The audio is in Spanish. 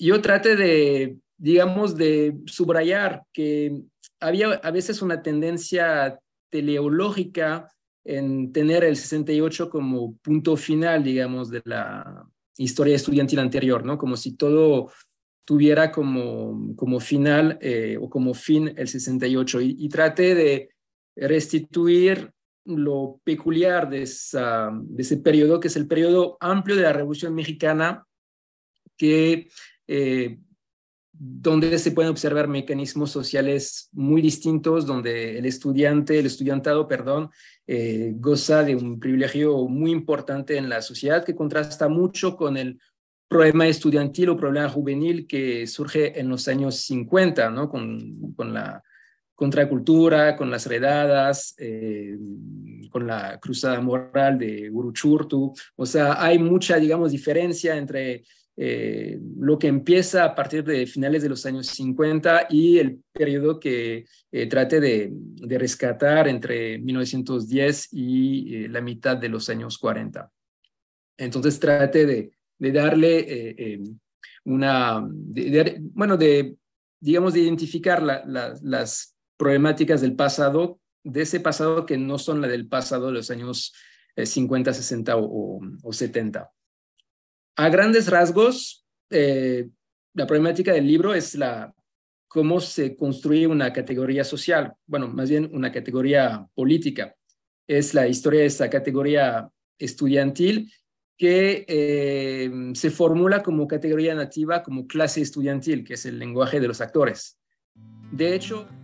yo trate de, digamos, de subrayar que había a veces una tendencia teleológica en tener el 68 como punto final, digamos, de la historia estudiantil anterior, ¿no? Como si todo tuviera como, como final eh, o como fin el 68. Y, trate traté de restituir lo peculiar de, esa, de ese periodo, que es el periodo amplio de la Revolución Mexicana, que eh, donde se pueden observar mecanismos sociales muy distintos, donde el estudiante, el estudiantado, perdón, eh, goza de un privilegio muy importante en la sociedad que contrasta mucho con el problema estudiantil o problema juvenil que surge en los años 50, ¿no? Con, con la contracultura, con las redadas, eh, con la cruzada moral de Uruchurtu. O sea, hay mucha, digamos, diferencia entre eh, lo que empieza a partir de finales de los años 50 y el periodo que eh, trate de, rescatar entre 1910 y eh, la mitad de los años 40. Entonces trate de, darle em, una, bueno, de, digamos, de identificar las problemáticas del pasado, de ese pasado que no son la del pasado de los años 50, 60 o 70. A grandes rasgos, eh, la problemática del libro es la, cómo se construye una categoría social, bueno, más bien una categoría política. Es la historia de esta categoría estudiantil que eh, se formula como categoría nativa, como clase estudiantil, que es el lenguaje de los actores. De hecho,